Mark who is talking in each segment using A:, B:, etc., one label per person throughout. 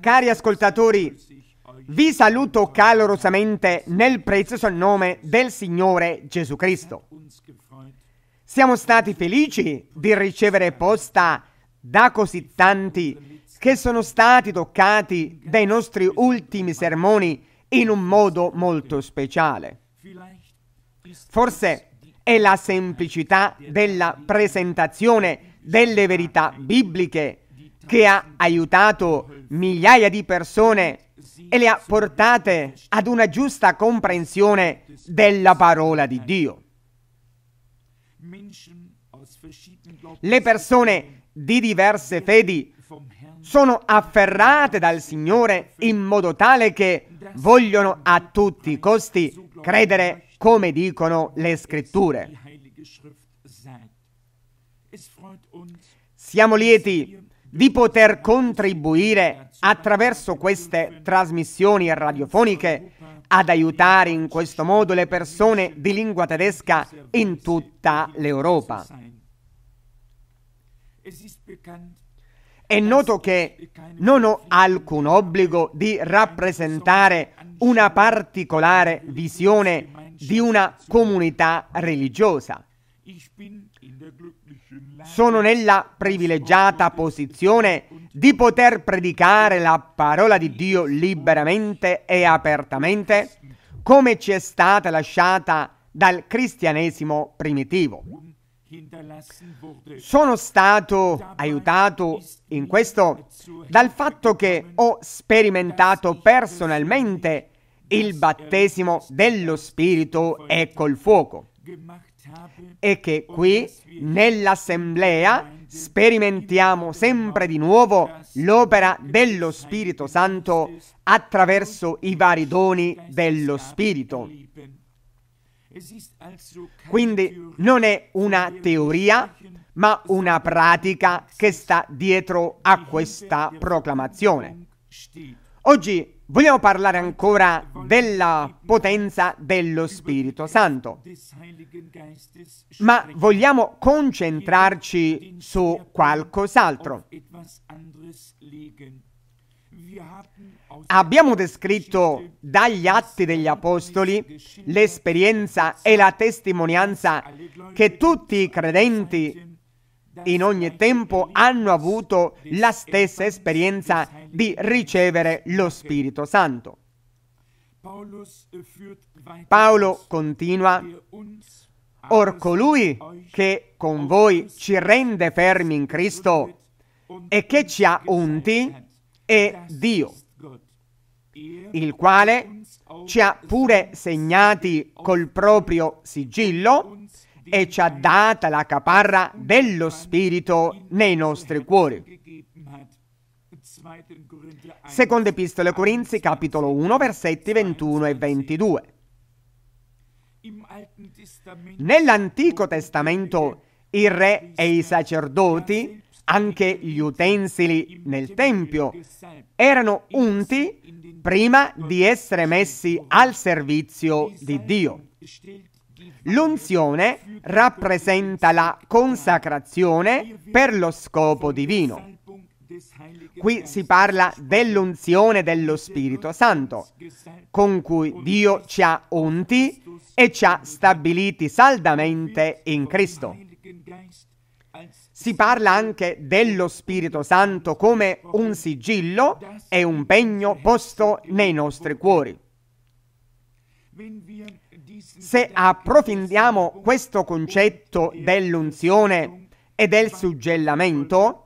A: Cari ascoltatori, vi saluto calorosamente nel prezioso nome del Signore Gesù Cristo. Siamo stati felici di ricevere posta da così tanti che sono stati toccati dai nostri ultimi sermoni in un modo molto speciale. Forse è la semplicità della presentazione delle verità bibliche che ha aiutato migliaia di persone e le ha portate ad una giusta comprensione della parola di Dio. Le persone di diverse fedi sono afferrate dal Signore in modo tale che vogliono a tutti i costi credere come dicono le scritture. Siamo lieti di poter contribuire attraverso queste trasmissioni radiofoniche ad aiutare in questo modo le persone di lingua tedesca in tutta l'Europa. È noto che non ho alcun obbligo di rappresentare una particolare visione di una comunità religiosa sono nella privilegiata posizione di poter predicare la parola di Dio liberamente e apertamente come ci è stata lasciata dal cristianesimo primitivo. Sono stato aiutato in questo dal fatto che ho sperimentato personalmente il battesimo dello Spirito e col fuoco e che qui, nell'assemblea, sperimentiamo sempre di nuovo l'opera dello Spirito Santo attraverso i vari doni dello Spirito. Quindi non è una teoria, ma una pratica che sta dietro a questa proclamazione. Oggi Vogliamo parlare ancora della potenza dello Spirito Santo, ma vogliamo concentrarci su qualcos'altro. Abbiamo descritto dagli atti degli Apostoli l'esperienza e la testimonianza che tutti i credenti in ogni tempo hanno avuto la stessa esperienza di ricevere lo Spirito Santo. Paolo continua, Or colui che con voi ci rende fermi in Cristo e che ci ha unti è Dio, il quale ci ha pure segnati col proprio sigillo e ci ha data la caparra dello Spirito nei nostri cuori. Seconda Epistola Corinzi, capitolo 1, versetti 21 e 22. Nell'Antico Testamento il re e i sacerdoti, anche gli utensili nel Tempio, erano unti prima di essere messi al servizio di Dio. L'unzione rappresenta la consacrazione per lo scopo divino. Qui si parla dell'unzione dello Spirito Santo, con cui Dio ci ha unti e ci ha stabiliti saldamente in Cristo. Si parla anche dello Spirito Santo come un sigillo e un pegno posto nei nostri cuori se approfondiamo questo concetto dell'unzione e del suggellamento,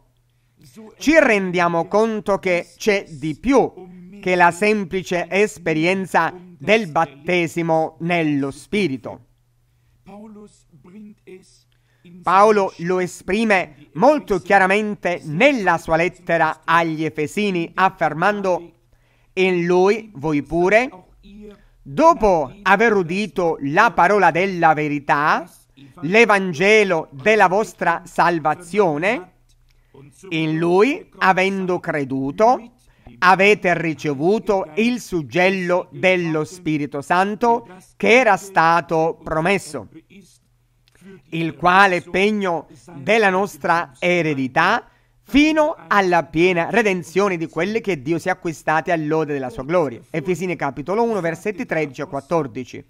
A: ci rendiamo conto che c'è di più che la semplice esperienza del battesimo nello Spirito. Paolo lo esprime molto chiaramente nella sua lettera agli Efesini, affermando in lui voi pure Dopo aver udito la parola della verità, l'Evangelo della vostra salvazione, in lui, avendo creduto, avete ricevuto il suggello dello Spirito Santo che era stato promesso, il quale pegno della nostra eredità fino alla piena redenzione di quelle che Dio si è acquistate all'ode della sua gloria. Efesine capitolo 1 versetti 13 e 14.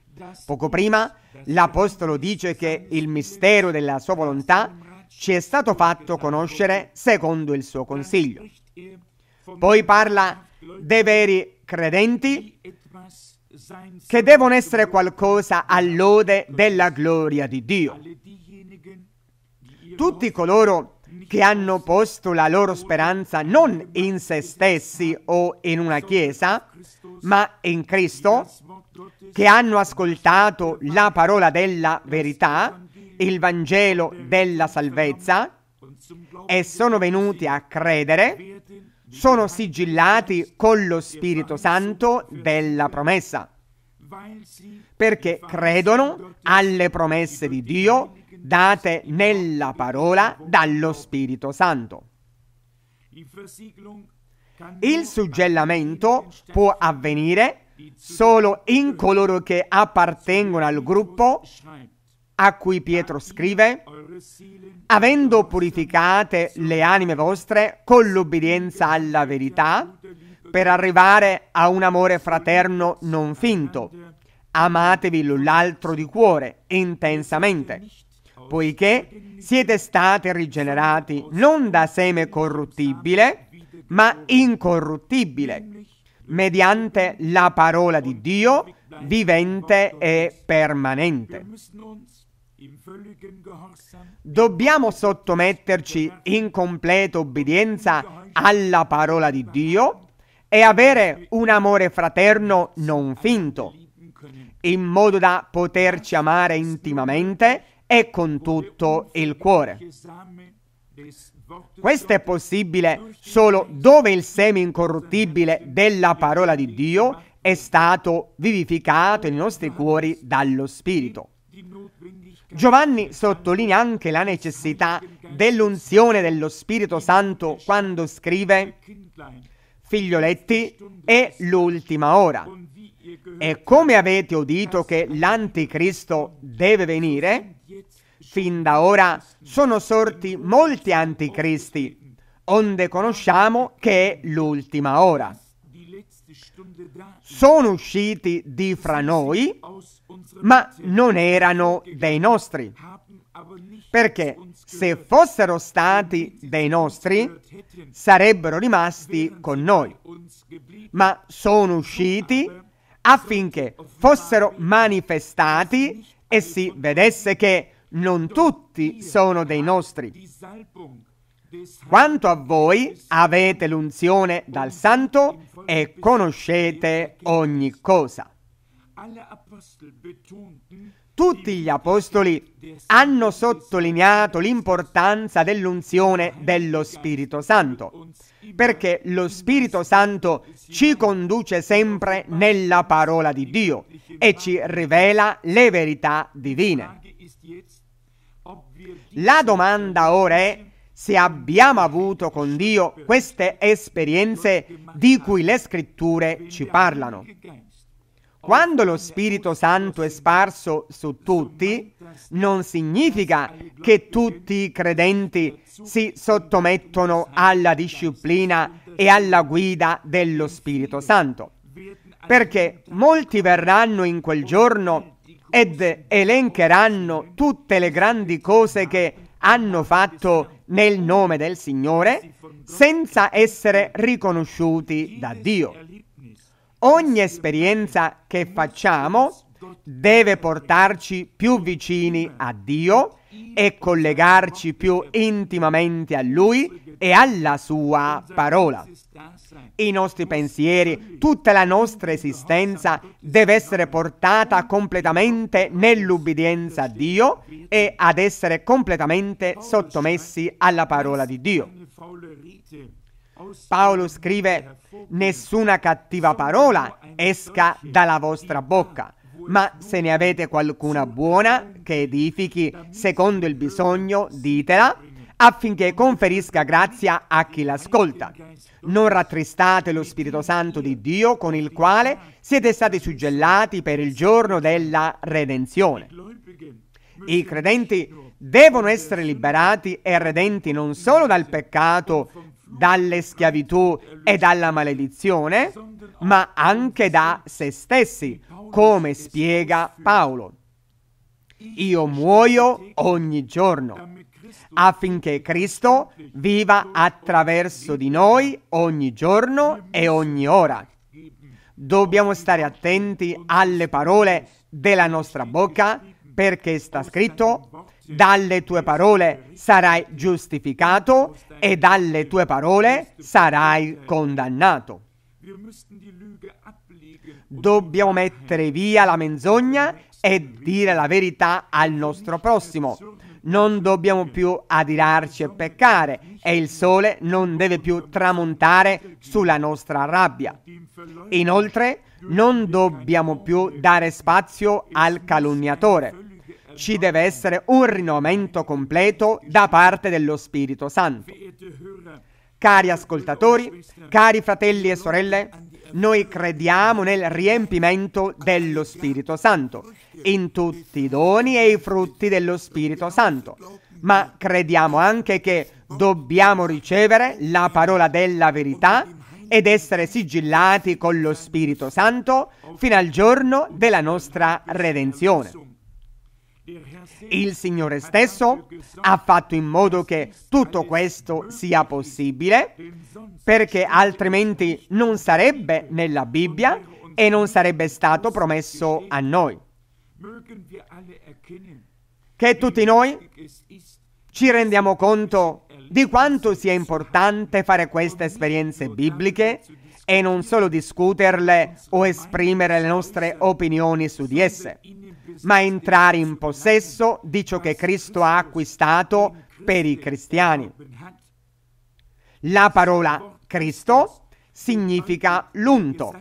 A: Poco prima l'Apostolo dice che il mistero della sua volontà ci è stato fatto conoscere secondo il suo consiglio. Poi parla dei veri credenti che devono essere qualcosa all'ode della gloria di Dio. Tutti coloro che che hanno posto la loro speranza non in se stessi o in una chiesa, ma in Cristo, che hanno ascoltato la parola della verità, il Vangelo della salvezza, e sono venuti a credere, sono sigillati con lo Spirito Santo della promessa perché credono alle promesse di Dio date nella parola dallo Spirito Santo. Il suggellamento può avvenire solo in coloro che appartengono al gruppo a cui Pietro scrive, avendo purificate le anime vostre con l'obbedienza alla verità, per arrivare a un amore fraterno non finto. Amatevi l'un l'altro di cuore, intensamente poiché siete stati rigenerati non da seme corruttibile, ma incorruttibile, mediante la parola di Dio vivente e permanente. Dobbiamo sottometterci in completa obbedienza alla parola di Dio e avere un amore fraterno non finto, in modo da poterci amare intimamente e con tutto il cuore. Questo è possibile solo dove il seme incorruttibile della parola di Dio è stato vivificato nei nostri cuori dallo Spirito. Giovanni sottolinea anche la necessità dell'unzione dello Spirito Santo quando scrive Figlioletti è l'ultima ora. E come avete udito che l'anticristo deve venire, fin da ora sono sorti molti anticristi, onde conosciamo che è l'ultima ora. Sono usciti di fra noi, ma non erano dei nostri. Perché se fossero stati dei nostri, sarebbero rimasti con noi. Ma sono usciti affinché fossero manifestati e si vedesse che non tutti sono dei nostri. Quanto a voi, avete l'unzione dal Santo e conoscete ogni cosa. Tutti gli apostoli hanno sottolineato l'importanza dell'unzione dello Spirito Santo, perché lo Spirito Santo ci conduce sempre nella parola di Dio e ci rivela le verità divine. La domanda ora è se abbiamo avuto con Dio queste esperienze di cui le scritture ci parlano. Quando lo Spirito Santo è sparso su tutti, non significa che tutti i credenti si sottomettono alla disciplina e alla guida dello Spirito Santo, perché molti verranno in quel giorno ed elencheranno tutte le grandi cose che hanno fatto nel nome del Signore senza essere riconosciuti da Dio. Ogni esperienza che facciamo deve portarci più vicini a Dio e collegarci più intimamente a Lui e alla sua parola. I nostri pensieri, tutta la nostra esistenza deve essere portata completamente nell'ubbidienza a Dio e ad essere completamente sottomessi alla parola di Dio. Paolo scrive, nessuna cattiva parola esca dalla vostra bocca, ma se ne avete qualcuna buona che edifichi secondo il bisogno, ditela affinché conferisca grazia a chi l'ascolta. Non rattristate lo Spirito Santo di Dio con il quale siete stati suggellati per il giorno della redenzione. I credenti devono essere liberati e redenti non solo dal peccato, dalle schiavitù e dalla maledizione, ma anche da se stessi, come spiega Paolo. Io muoio ogni giorno affinché Cristo viva attraverso di noi ogni giorno e ogni ora. Dobbiamo stare attenti alle parole della nostra bocca perché sta scritto, dalle tue parole sarai giustificato e dalle tue parole sarai condannato. Dobbiamo mettere via la menzogna e dire la verità al nostro prossimo, non dobbiamo più adirarci e peccare e il sole non deve più tramontare sulla nostra rabbia. Inoltre, non dobbiamo più dare spazio al calunniatore. Ci deve essere un rinnovamento completo da parte dello Spirito Santo. Cari ascoltatori, cari fratelli e sorelle, noi crediamo nel riempimento dello Spirito Santo, in tutti i doni e i frutti dello Spirito Santo, ma crediamo anche che dobbiamo ricevere la parola della verità ed essere sigillati con lo Spirito Santo fino al giorno della nostra redenzione. Il Signore stesso ha fatto in modo che tutto questo sia possibile, perché altrimenti non sarebbe nella Bibbia e non sarebbe stato promesso a noi.
B: Che tutti noi
A: ci rendiamo conto di quanto sia importante fare queste esperienze bibliche e non solo discuterle o esprimere le nostre opinioni su di esse ma entrare in possesso di ciò che Cristo ha acquistato per i cristiani. La parola Cristo significa l'unto.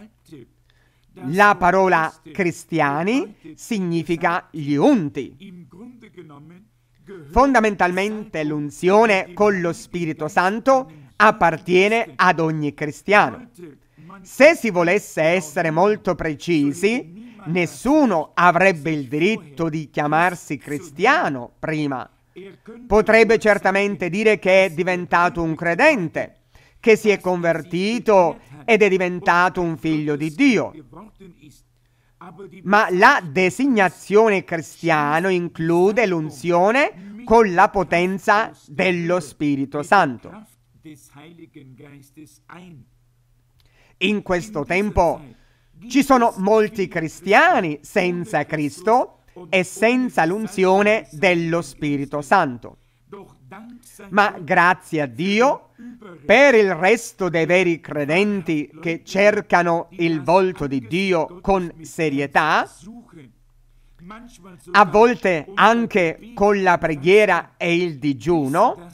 A: La parola cristiani significa gli unti. Fondamentalmente l'unzione con lo Spirito Santo appartiene ad ogni cristiano. Se si volesse essere molto precisi, Nessuno avrebbe il diritto di chiamarsi cristiano prima. Potrebbe certamente dire che è diventato un credente, che si è convertito ed è diventato un figlio di Dio. Ma la designazione cristiano include l'unzione con la potenza dello Spirito Santo. In questo tempo ci sono molti cristiani senza Cristo e senza l'unzione dello Spirito Santo. Ma grazie a Dio, per il resto dei veri credenti che cercano il volto di Dio con serietà, a volte anche con la preghiera e il digiuno,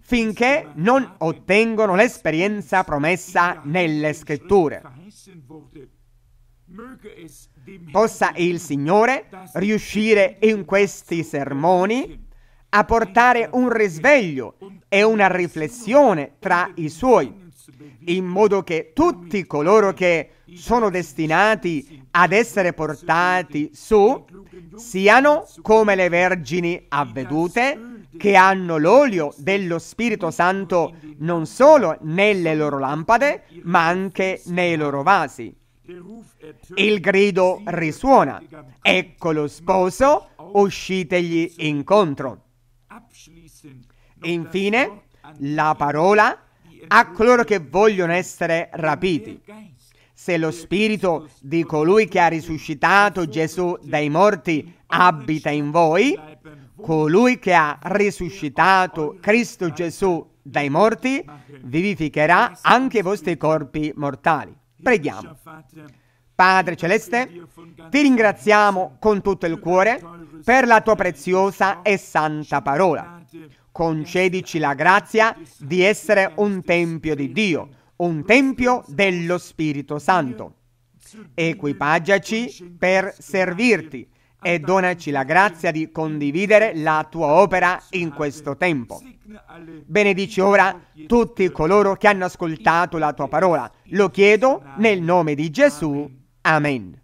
A: finché non ottengono l'esperienza promessa nelle scritture. Possa il Signore riuscire in questi sermoni a portare un risveglio e una riflessione tra i suoi, in modo che tutti coloro che sono destinati ad essere portati su siano come le vergini avvedute che hanno l'olio dello Spirito Santo non solo nelle loro lampade, ma anche nei loro vasi. Il grido risuona. Ecco lo sposo, uscitegli incontro. Infine, la parola a coloro che vogliono essere rapiti. Se lo spirito di colui che ha risuscitato Gesù dai morti abita in voi, colui che ha risuscitato Cristo Gesù dai morti vivificherà anche i vostri corpi mortali. Preghiamo. Padre Celeste, ti ringraziamo con tutto il cuore per la tua preziosa e santa parola. Concedici la grazia di essere un tempio di Dio, un tempio dello Spirito Santo. Equipaggiaci per servirti e donaci la grazia di condividere la tua opera in questo tempo. Benedici ora tutti coloro che hanno ascoltato la tua parola. Lo chiedo nel nome di Gesù. Amen.